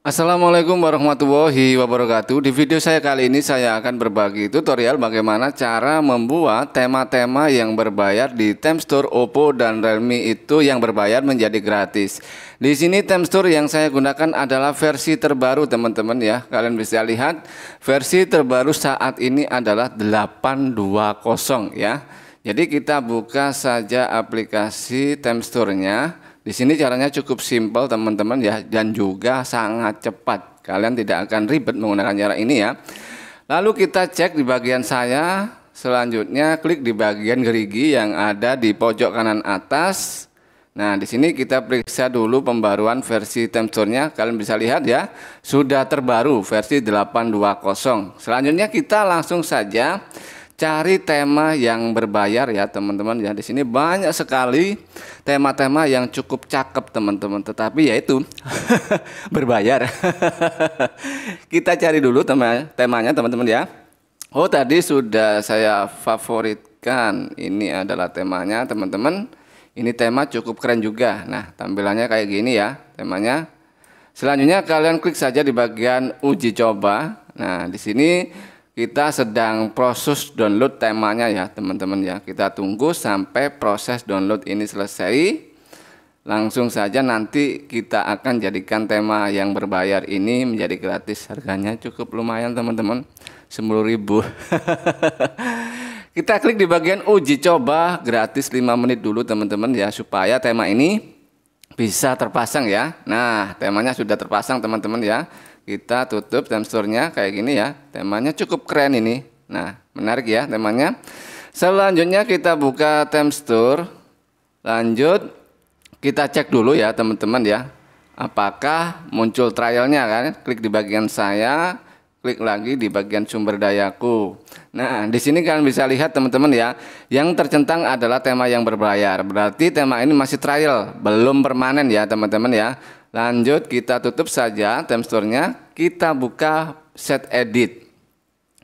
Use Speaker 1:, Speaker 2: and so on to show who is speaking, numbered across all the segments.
Speaker 1: Assalamualaikum warahmatullahi wabarakatuh Di video saya kali ini saya akan berbagi tutorial bagaimana cara membuat tema-tema yang berbayar di TemStore Oppo dan Realme itu yang berbayar menjadi gratis Di sini TemStore yang saya gunakan adalah versi terbaru teman-teman ya Kalian bisa lihat versi terbaru saat ini adalah 820 ya Jadi kita buka saja aplikasi Store-nya di sini caranya cukup simple teman-teman ya dan juga sangat cepat. Kalian tidak akan ribet menggunakan cara ini ya. Lalu kita cek di bagian saya, selanjutnya klik di bagian gerigi yang ada di pojok kanan atas. Nah, di sini kita periksa dulu pembaruan versi tempsurnya. Kalian bisa lihat ya, sudah terbaru versi 820. Selanjutnya kita langsung saja cari tema yang berbayar ya teman-teman ya di sini banyak sekali tema-tema yang cukup cakep teman-teman tetapi yaitu berbayar kita cari dulu tema temanya teman-teman ya oh tadi sudah saya favoritkan ini adalah temanya teman-teman ini tema cukup keren juga nah tampilannya kayak gini ya temanya selanjutnya kalian klik saja di bagian uji coba nah di sini kita sedang proses download temanya ya teman-teman ya kita tunggu sampai proses download ini selesai langsung saja nanti kita akan jadikan tema yang berbayar ini menjadi gratis harganya cukup lumayan teman-teman 10.000 kita klik di bagian uji coba gratis 5 menit dulu teman-teman ya supaya tema ini bisa terpasang ya nah temanya sudah terpasang teman-teman ya kita tutup teksturnya kayak gini ya. Temanya cukup keren ini. Nah, menarik ya temanya. Selanjutnya kita buka texture. Lanjut kita cek dulu ya teman-teman ya. Apakah muncul trialnya kan? Klik di bagian saya klik lagi di bagian sumber dayaku. Nah, di sini kalian bisa lihat teman-teman ya, yang tercentang adalah tema yang berbayar. Berarti tema ini masih trial, belum permanen ya teman-teman ya. Lanjut kita tutup saja temsturnya. kita buka set edit.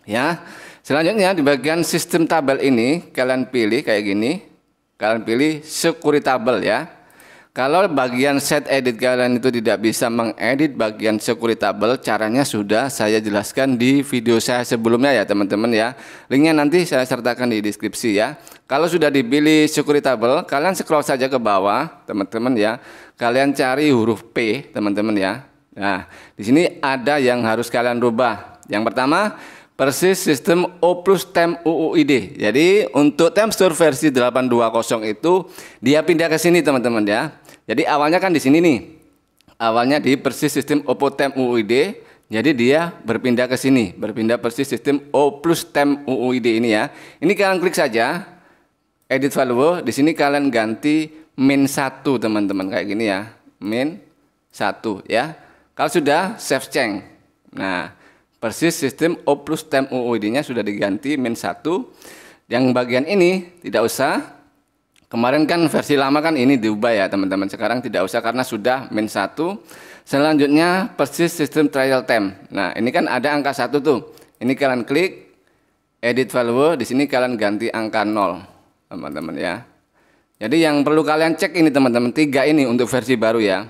Speaker 1: Ya. Selanjutnya di bagian sistem tabel ini kalian pilih kayak gini. Kalian pilih security Table ya. Kalau bagian set edit kalian itu tidak bisa mengedit bagian securitable, caranya sudah saya jelaskan di video saya sebelumnya ya teman-teman ya. Linknya nanti saya sertakan di deskripsi ya. Kalau sudah dipilih securitable, kalian scroll saja ke bawah teman-teman ya. Kalian cari huruf P teman-teman ya. Nah, di sini ada yang harus kalian rubah. Yang pertama, persis sistem O plus tem UUID. Jadi untuk Temstore versi 820 itu dia pindah ke sini teman-teman ya. Jadi awalnya kan di sini nih. Awalnya di persis sistem Oppo Tem UUID, jadi dia berpindah ke sini, berpindah persis sistem O plus Tem UUID ini ya. Ini kalian klik saja edit value, di sini kalian ganti min 1 teman-teman kayak gini ya. Min 1 ya. Kalau sudah save change. Nah, persis sistem O plus Tem UUID-nya sudah diganti min 1. Yang bagian ini tidak usah Kemarin kan versi lama kan ini diubah ya teman-teman. Sekarang tidak usah karena sudah min 1. Selanjutnya persis sistem trial time. Nah, ini kan ada angka satu tuh. Ini kalian klik edit value, di sini kalian ganti angka 0, teman-teman ya. Jadi yang perlu kalian cek ini teman-teman, tiga ini untuk versi baru ya.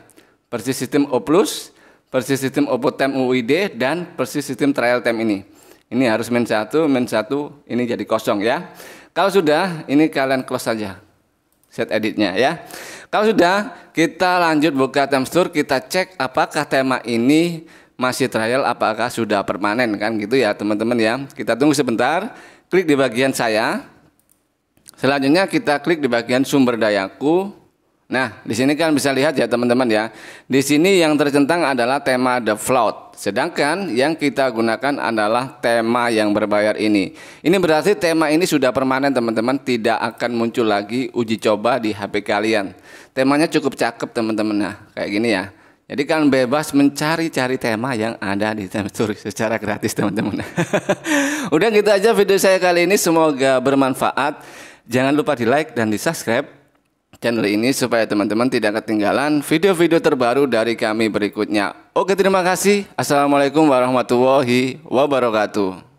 Speaker 1: Persis sistem O+, persis sistem Oppo time UID dan persis sistem trial time ini. Ini harus min 1, min 1, ini jadi kosong ya. Kalau sudah, ini kalian close saja set editnya ya. Kalau sudah, kita lanjut buka Tour, kita cek apakah tema ini masih trial, apakah sudah permanen kan gitu ya teman-teman ya. Kita tunggu sebentar, klik di bagian saya. Selanjutnya kita klik di bagian sumber dayaku. Nah, di sini kan bisa lihat ya teman-teman ya. Di sini yang tercentang adalah tema The Float, Sedangkan yang kita gunakan adalah tema yang berbayar ini. Ini berarti tema ini sudah permanen teman-teman, tidak akan muncul lagi uji coba di HP kalian. Temanya cukup cakep teman-teman nah, kayak gini ya. Jadi kan bebas mencari-cari tema yang ada di Temstur secara gratis teman-teman. Udah gitu aja video saya kali ini semoga bermanfaat. Jangan lupa di like dan di subscribe channel ini supaya teman-teman tidak ketinggalan video-video terbaru dari kami berikutnya. Oke, terima kasih. Assalamualaikum warahmatullahi wabarakatuh.